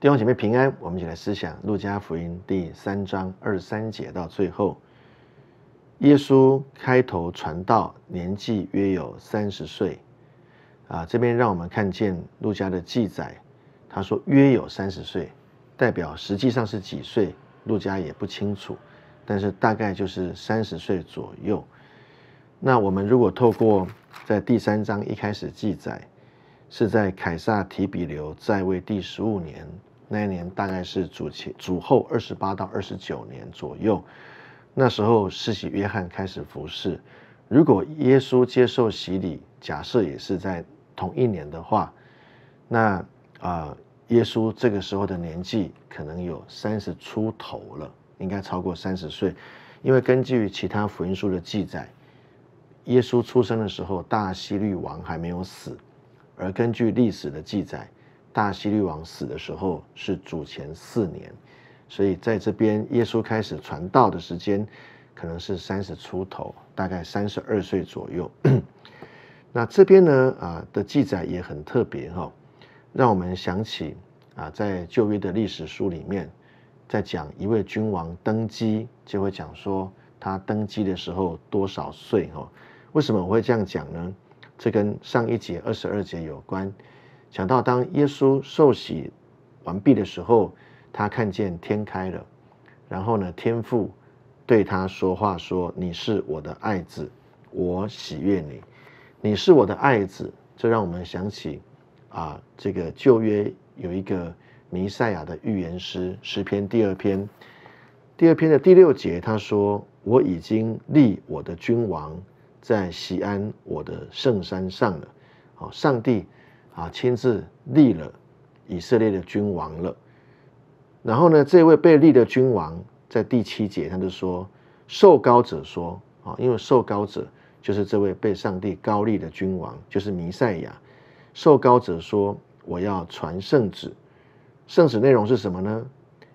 弟兄姐妹平安，我们一起来思想路加福音第三章二十三节到最后，耶稣开头传道，年纪约有三十岁。啊，这边让我们看见路加的记载，他说约有三十岁，代表实际上是几岁？路加也不清楚，但是大概就是三十岁左右。那我们如果透过在第三章一开始记载。是在凯撒提比留在位第十五年，那一年大概是主前主后二十八到二十九年左右。那时候，世袭约翰开始服侍。如果耶稣接受洗礼，假设也是在同一年的话，那啊，耶稣这个时候的年纪可能有三十出头了，应该超过三十岁。因为根据其他福音书的记载，耶稣出生的时候，大希律王还没有死。而根据历史的记载，大希律王死的时候是主前四年，所以在这边耶稣开始传道的时间可能是三十出头，大概三十二岁左右。那这边呢啊的记载也很特别哈，让我们想起啊在旧约的历史书里面，在讲一位君王登基，就会讲说他登基的时候多少岁哈？为什么我会这样讲呢？这跟上一节二十二节有关，讲到当耶稣受洗完毕的时候，他看见天开了，然后呢，天父对他说话，说：“你是我的爱子，我喜悦你，你是我的爱子。”这让我们想起啊，这个旧约有一个弥赛亚的预言诗，诗篇第二篇，第二篇的第六节，他说：“我已经立我的君王。”在西安，我的圣山上了。好，上帝啊，亲自立了以色列的君王了。然后呢，这位被立的君王，在第七节他就说：“受高者说，啊，因为受高者就是这位被上帝高立的君王，就是弥赛亚。受高者说，我要传圣旨。圣旨内容是什么呢？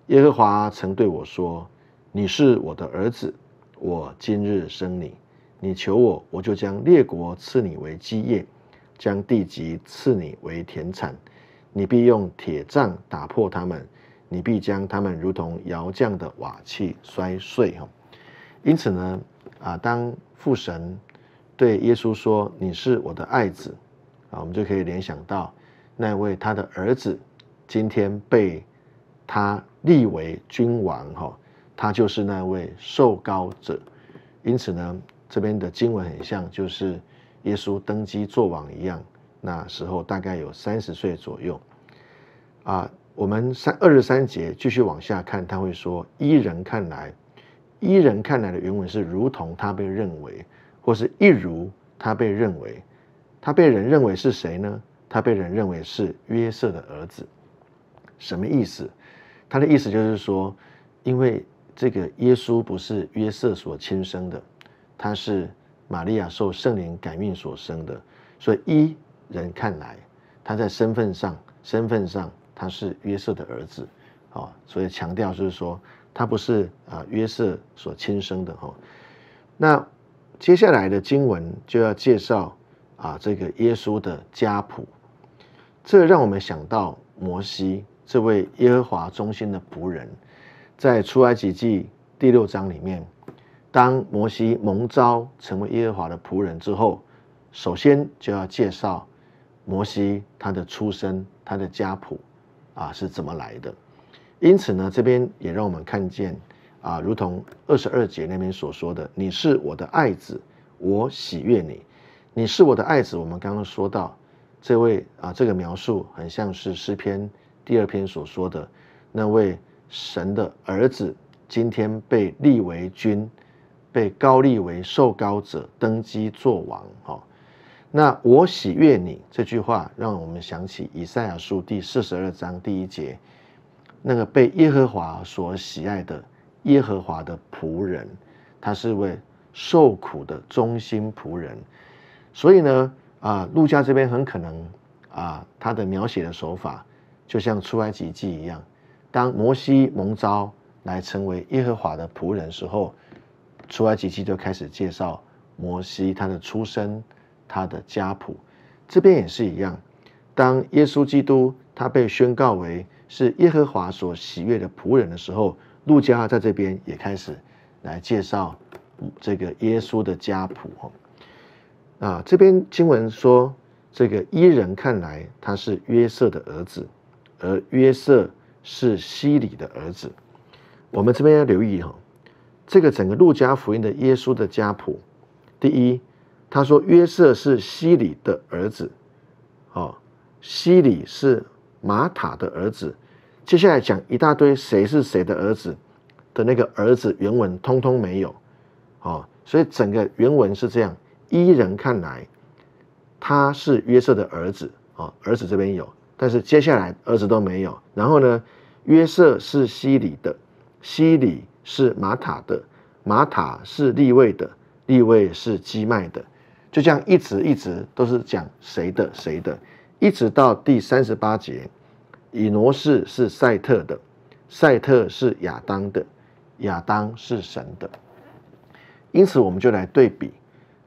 耶和华曾对我说：你是我的儿子，我今日生你。”你求我，我就将列国赐你为基业，将地级赐你为田产，你必用铁杖打破他们，你必将他们如同窑匠的瓦器摔碎哈。因此呢，啊，当父神对耶稣说你是我的爱子，啊，我们就可以联想到那位他的儿子今天被他立为君王哈，他就是那位受高者。因此呢。这边的经文很像，就是耶稣登基做王一样，那时候大概有三十岁左右。啊，我们三二十三节继续往下看，他会说：“伊人看来，伊人看来的原文是如同他被认为，或是一如他被认为，他被人认为是谁呢？他被人认为是约瑟的儿子。什么意思？他的意思就是说，因为这个耶稣不是约瑟所亲生的。”他是玛利亚受圣灵改命所生的，所以伊人看来，他在身份上，身份上他是约瑟的儿子，哦，所以强调就是说，他不是啊约瑟所亲生的哦。那接下来的经文就要介绍啊这个耶稣的家谱，这让我们想到摩西这位耶和华中心的仆人，在出埃及记第六章里面。当摩西蒙召成为耶和华的仆人之后，首先就要介绍摩西他的出身、他的家谱，啊是怎么来的？因此呢，这边也让我们看见，啊，如同二十二节那边所说的，“你是我的爱子，我喜悦你，你是我的爱子。”我们刚刚说到这位啊，这个描述很像是诗篇第二篇所说的那位神的儿子，今天被立为君。被高立为受高者登基作王，哈，那我喜悦你这句话，让我们想起以赛亚书第四十二章第一节，那个被耶和华所喜爱的耶和华的仆人，他是位受苦的忠心仆人，所以呢，啊，陆家这边很可能啊，他的描写的手法就像出埃及记一样，当摩西蒙召来成为耶和华的仆人时候。出来，吉吉就开始介绍摩西他的出生、他的家谱。这边也是一样，当耶稣基督他被宣告为是耶和华所喜悦的仆人的时候，路加在这边也开始来介绍这个耶稣的家谱。哦，啊，这边经文说，这个伊人看来他是约瑟的儿子，而约瑟是西里的儿子。我们这边要留意哈。这个整个路加福音的耶稣的家谱，第一，他说约瑟是西里的儿子，哦，西里是玛塔的儿子，接下来讲一大堆谁是谁的儿子的那个儿子，原文通通没有，哦，所以整个原文是这样，伊人看来他是约瑟的儿子，哦，儿子这边有，但是接下来儿子都没有，然后呢，约瑟是西里，的西里。是玛塔的，玛塔是利位的，利位是基迈的，就这样一直一直都是讲谁的谁的，一直到第三十八节，以挪士是赛特的，赛特是亚当的，亚当是神的。因此，我们就来对比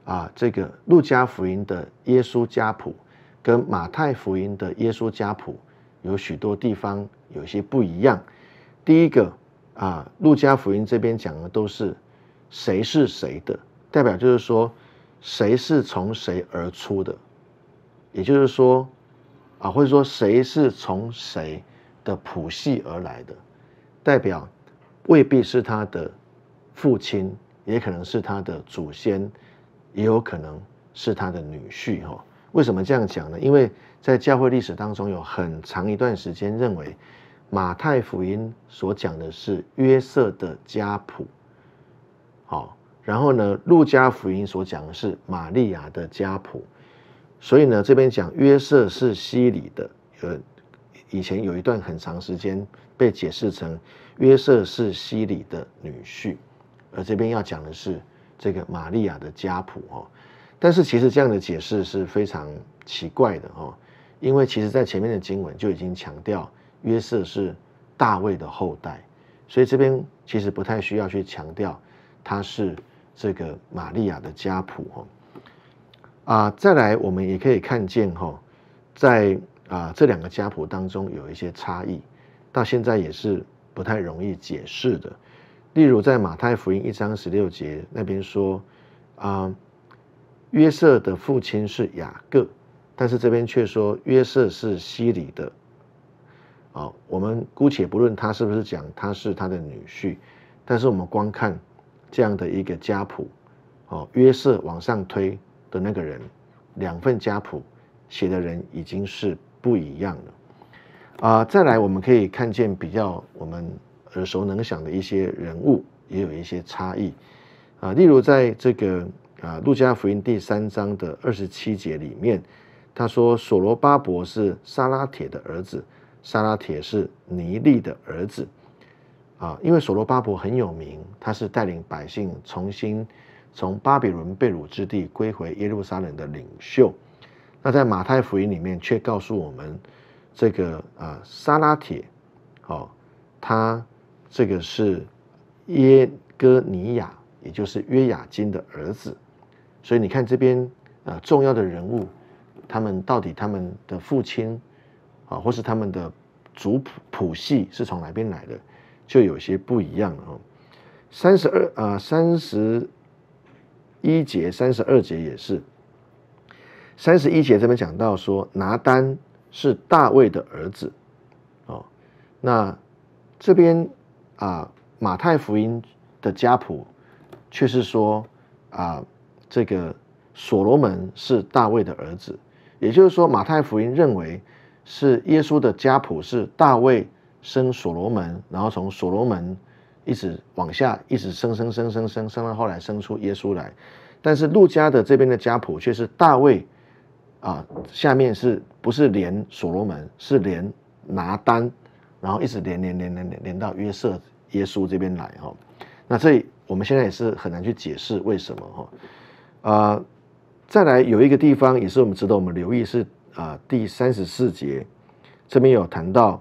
啊，这个路加福音的耶稣家谱跟马太福音的耶稣家谱有许多地方有些不一样。第一个。啊，路加福音这边讲的都是谁是谁的代表，就是说谁是从谁而出的，也就是说，啊，或者说谁是从谁的谱系而来的，代表未必是他的父亲，也可能是他的祖先，也有可能是他的女婿。哈，为什么这样讲呢？因为在教会历史当中，有很长一段时间认为。马太福音所讲的是约瑟的家谱，好，然后呢，路加福音所讲的是玛利亚的家谱，所以呢，这边讲约瑟是西里，的呃，以前有一段很长时间被解释成约瑟是西里的女婿，而这边要讲的是这个玛利亚的家谱哦，但是其实这样的解释是非常奇怪的哦，因为其实在前面的经文就已经强调。约瑟是大卫的后代，所以这边其实不太需要去强调他是这个玛利亚的家谱哦。啊。再来，我们也可以看见哈，在啊这两个家谱当中有一些差异，到现在也是不太容易解释的。例如，在马太福音一章十六节那边说啊，约瑟的父亲是雅各，但是这边却说约瑟是西里。的哦，我们姑且不论他是不是讲他是他的女婿，但是我们光看这样的一个家谱，哦，约瑟往上推的那个人，两份家谱写的人已经是不一样了。啊，再来我们可以看见比较我们耳熟能详的一些人物，也有一些差异。啊，例如在这个啊路加福音第三章的二十七节里面，他说所罗巴伯是沙拉铁的儿子。沙拉铁是尼利的儿子啊，因为所罗巴伯很有名，他是带领百姓重新从巴比伦被掳之地归回耶路撒冷的领袖。那在马太福音里面却告诉我们，这个啊沙拉铁，哦，他这个是耶哥尼亚，也就是约雅金的儿子。所以你看这边啊重要的人物，他们到底他们的父亲。啊，或是他们的族谱谱系是从哪边来的，就有些不一样了哦。三十二啊，三十一节、三十二节也是。三十一节这边讲到说，拿丹是大卫的儿子。哦，那这边啊，马太福音的家谱却是说啊，这个所罗门是大卫的儿子。也就是说，马太福音认为。是耶稣的家谱是大卫生所罗门，然后从所罗门一直往下，一直生生生生生生到后来生出耶稣来。但是路加的这边的家谱却是大卫啊，下面是不是连所罗门是连拿丹，然后一直连连连连连连到约瑟耶稣这边来哦。那这我们现在也是很难去解释为什么哦啊。再来有一个地方也是我们值得我们留意是。啊，第三十四节，这边有谈到，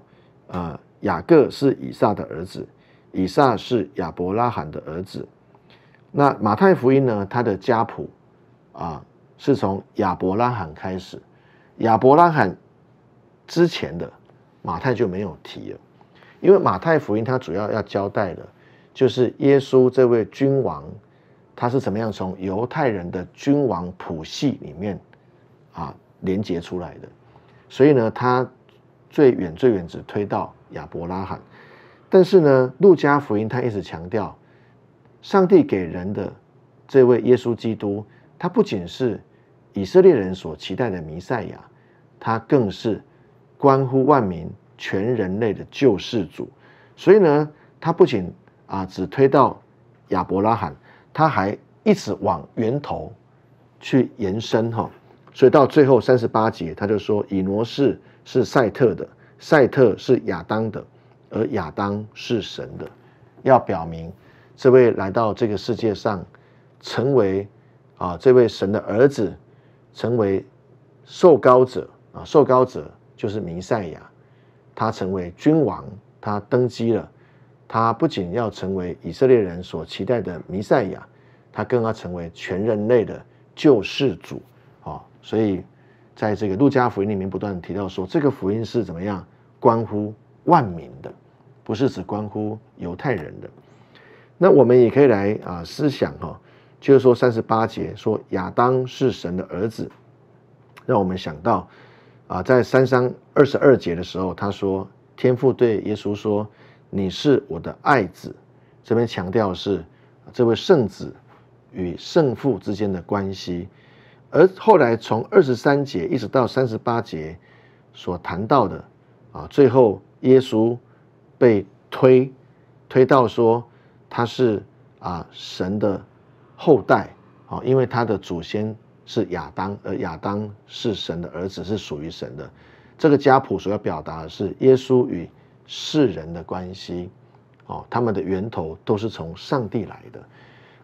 啊，雅各是以撒的儿子，以撒是亚伯拉罕的儿子。那马太福音呢？他的家谱啊，是从亚伯拉罕开始，亚伯拉罕之前的马太就没有提了，因为马太福音它主要要交代的，就是耶稣这位君王，他是怎么样从犹太人的君王谱系里面啊。连接出来的，所以呢，他最远最远只推到亚伯拉罕。但是呢，路加福音他一直强调，上帝给人的这位耶稣基督，他不仅是以色列人所期待的弥赛亚，他更是关乎万民、全人类的救世主。所以呢，他不仅啊只推到亚伯拉罕，他还一直往源头去延伸哈。所以到最后三十八节，他就说：“以挪士是赛特的，赛特是亚当的，而亚当是神的。”要表明这位来到这个世界上，成为啊，这位神的儿子，成为受高者啊，受高者就是弥赛亚。他成为君王，他登基了。他不仅要成为以色列人所期待的弥赛亚，他更要成为全人类的救世主。所以，在这个路加福音里面，不断提到说，这个福音是怎么样，关乎万民的，不是只关乎犹太人的。那我们也可以来啊，思想哈，就是说三十八节说亚当是神的儿子，让我们想到啊，在三三二十二节的时候，他说天父对耶稣说你是我的爱子，这边强调是这位圣子与圣父之间的关系。而后来从二十三节一直到三十八节所谈到的啊，最后耶稣被推推到说他是啊神的后代啊，因为他的祖先是亚当，而亚当是神的儿子，是属于神的。这个家谱所要表达的是耶稣与世人的关系哦，他们的源头都是从上帝来的。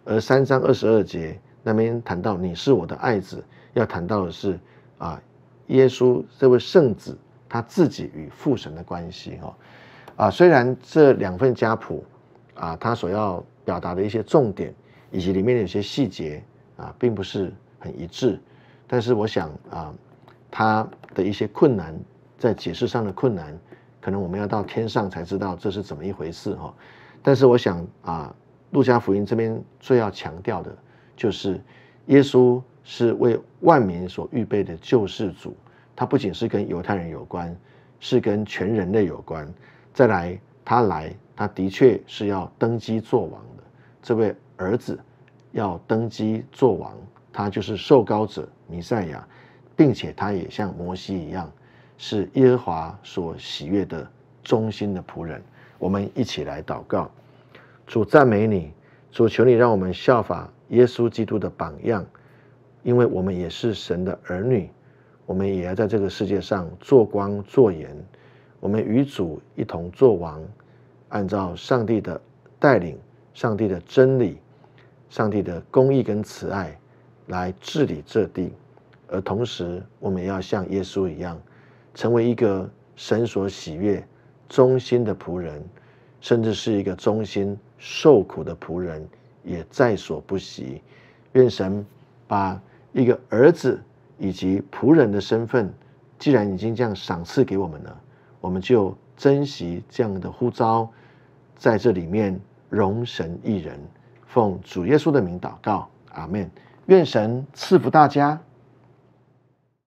而三章二十二节。那边谈到你是我的爱子，要谈到的是啊，耶稣这位圣子他自己与父神的关系哦。啊，虽然这两份家谱啊，他所要表达的一些重点以及里面的有些细节啊，并不是很一致，但是我想啊，他的一些困难在解释上的困难，可能我们要到天上才知道这是怎么一回事哈。但是我想啊，路加福音这边最要强调的。就是耶稣是为万民所预备的救世主，他不仅是跟犹太人有关，是跟全人类有关。再来，他来，他的确是要登基做王的。这位儿子要登基做王，他就是受膏者弥赛亚，并且他也像摩西一样，是耶和华所喜悦的忠心的仆人。我们一起来祷告：主赞美你，主求你让我们效法。耶稣基督的榜样，因为我们也是神的儿女，我们也要在这个世界上做光做盐。我们与主一同做王，按照上帝的带领、上帝的真理、上帝的公义跟慈爱来治理这地。而同时，我们要像耶稣一样，成为一个神所喜悦、忠心的仆人，甚至是一个忠心受苦的仆人。也在所不惜。愿神把一个儿子以及仆人的身份，既然已经这样赏赐给我们了，我们就珍惜这样的呼召，在这里面容神一人，奉主耶稣的名祷告。阿门。愿神赐福大家。